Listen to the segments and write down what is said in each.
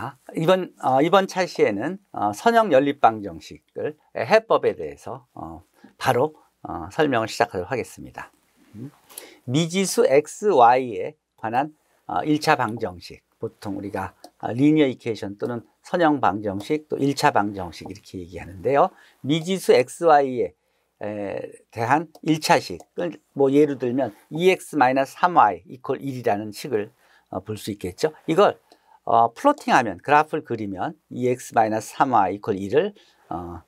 있습니 아, 이번 어, 이번 차시에는 어, 아, 선형 연립방 정식을 해법에 대해서 어, 바로 어, 설명을 시작하도록 하겠습니다. 음. 미지수 x, y에 관한 어, 일차 방정식, 보통 우리가 리니어 이케이션 또는 선형 방정식 또 1차 방정식 이렇게 얘기하는데요. 미지수 x, y에 대한 1차식을 뭐 예를 들면 2x-3y 이퀄 1이라는 식을 어, 볼수 있겠죠. 이걸 어, 플로팅하면 그래프를 그리면 ex-3y 2를 어,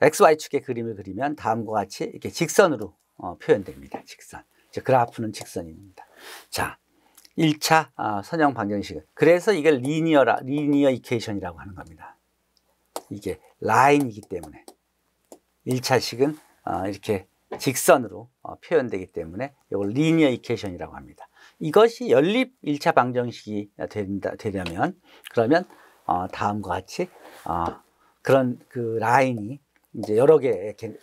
xy축의 그림을 그리면 다음과 같이 이렇게 직선으로 어, 표현됩니다. 직선. 그래프는 직선입니다. 자, 1차 어, 선형 방정식은 그래서 이걸 리니어라 리니어 이케이션이라고 하는 겁니다. 이게 라인이기 때문에 1차식은 어, 이렇게 직선으로 어, 표현되기 때문에 이걸 리니어 이케이션이라고 합니다. 이것이 연립 일차 방정식이 된다, 되려면 그러면 어, 다음과 같이 어, 그런 그 라인이 이제 여러 개 이렇게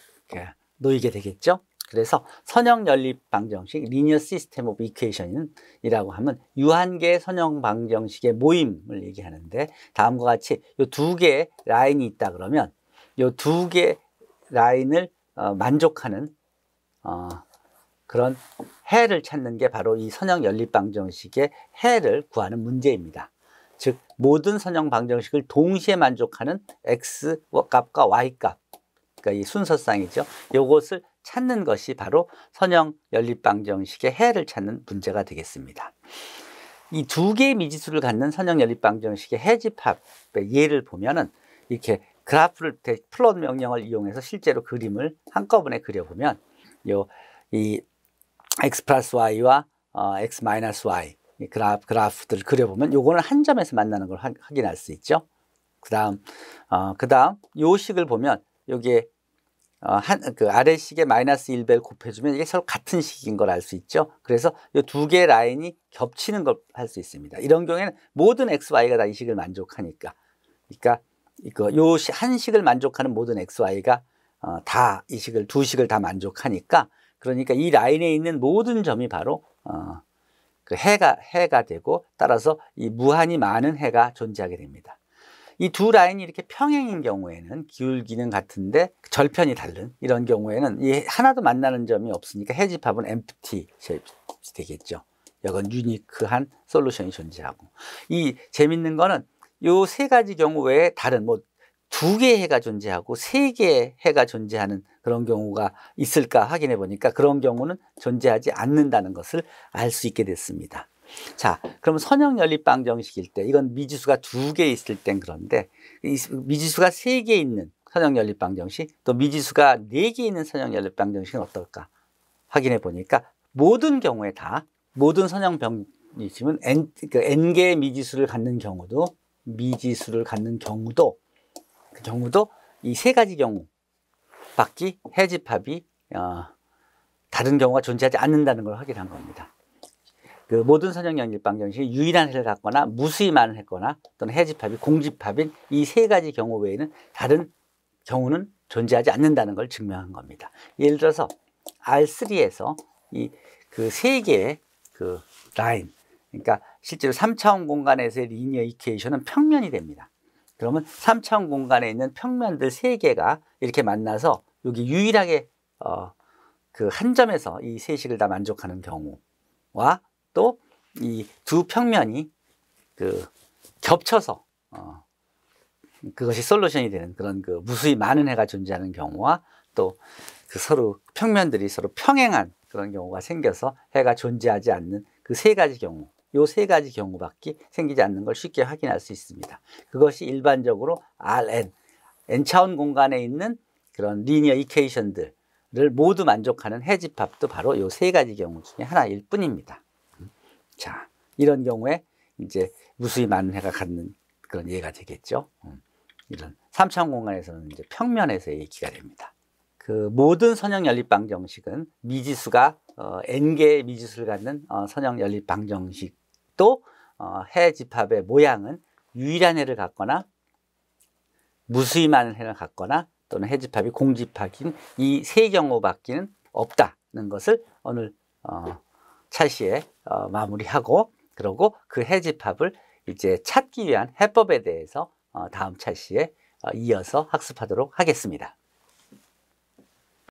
놓이게 되겠죠. 그래서 선형 연립 방정식 리니어 시스템 오브 이퀘이션이라고 하면 유한계 선형 방정식의 모임을 얘기하는데 다음과 같이 이 두 개의 라인이 있다 그러면 이 두 개 라인을 어, 만족하는 어, 그런 해를 찾는 게 바로 이 선형 연립 방정식의 해를 구하는 문제입니다. 즉 모든 선형 방정식을 동시에 만족하는 x 값과 y 값, 그러니까 이 순서쌍이죠. 요것을 찾는 것이 바로 선형 연립 방정식의 해를 찾는 문제가 되겠습니다. 이 두 개의 미지수를 갖는 선형 연립 방정식의 해집합의 예를 보면은 이렇게 그래프를 플롯 명령을 이용해서 실제로 그림을 한꺼번에 그려보면 요이 x 플러스 y와 어, x 마이너스 y 그래프, 그래프들을 그려보면 요거는 한 점에서 만나는 걸 확인할 수 있죠. 그 다음, 어, 그 다음 요 식을 보면 여기에 어, 한, 그 아래 식에 마이너스 1배를 곱해주면 이게 서로 같은 식인 걸 알 수 있죠. 그래서 이 두개의 라인이 겹치는 걸 할 수 있습니다. 이런 경우에는 모든 x, y가 다 이 식을 만족하니까. 그러니까 이거 요한 식, 식을 만족하는 모든 x, y가 어, 다이 식을 두 식을 다 만족하니까 그러니까 이 라인에 있는 모든 점이 바로 어, 그 해가 해가 되고 따라서 이 무한히 많은 해가 존재하게 됩니다. 이 두 라인이 이렇게 평행인 경우에는 기울기는 같은데 절편이 다른 이런 경우에는 이 하나도 만나는 점이 없으니까 해집합은 empty s h a p e 되겠죠. 여건 유니크한 솔루션이 존재하고 이 재밌는 거는 요 세 가지 경우 외에 다른 뭐 두 개의 해가 존재하고 세 개의 해가 존재하는 그런 경우가 있을까 확인해 보니까 그런 경우는 존재하지 않는다는 것을 알 수 있게 됐습니다. 자, 그럼 선형 연립방 정식일 때 이건 미지수가 두 개 있을 땐 그런데 미지수가 세 개 있는 선형 연립방 정식 또 미지수가 네 개 있는 선형 연립방 정식은 어떨까? 확인해 보니까 모든 경우에 다 모든 선형 병이지만 n 그 n 개의 미지수를 갖는 경우도 미지수를 갖는 경우도 그 경우도 이 세 가지 경우 집합기, 해집합이 어, 다른 경우가 존재하지 않는다는 걸 확인한 겁니다. 그 모든 선형형 일방정식이 유일한 해를 갖거나 무수히 많 했거나 또는 해집합이 공집합인 이 세 가지 경우 외에는 다른 경우는 존재하지 않는다는 걸 증명한 겁니다. 예를 들어서 R3에서 이 그 세 개의 그 라인 그러니까 실제로 3차원 공간에서의 리니어 이퀘이션은 평면이 됩니다. 그러면 3차원 공간에 있는 평면들 3개가 이렇게 만나서 여기 유일하게 어, 그 한 점에서 이 세식을 다 만족하는 경우와 또 이 두 평면이 그 겹쳐서 어, 그것이 솔루션이 되는 그런 그 무수히 많은 해가 존재하는 경우와 또 그 서로 평면들이 서로 평행한 그런 경우가 생겨서 해가 존재하지 않는 그 세 가지 경우 요 세 가지 경우밖에 생기지 않는 걸 쉽게 확인할 수 있습니다. 그것이 일반적으로 Rn, n차원 공간에 있는 그런 리니어 이케이션들을 모두 만족하는 해집합도 바로 이 세 가지 경우 중에 하나일 뿐입니다. 자, 이런 경우에 이제 무수히 많은 해가 갖는 그런 예가 되겠죠. 음, 이런 삼차원 공간에서는 이제 평면에서의 얘기가 됩니다. 그 모든 선형 연립 방정식은 미지수가 어, n개의 미지수를 갖는 어, 선형 연립 방정식도 어, 해 집합의 모양은 유일한 해를 갖거나 무수히 많은 해를 갖거나 또는 해집합이 공집합인 이 세 경우밖에는 없다는 것을 오늘 어, 차시에 어, 마무리하고 그러고 그 해집합을 이제 찾기 위한 해법에 대해서 어, 다음 차시에 어, 이어서 학습하도록 하겠습니다.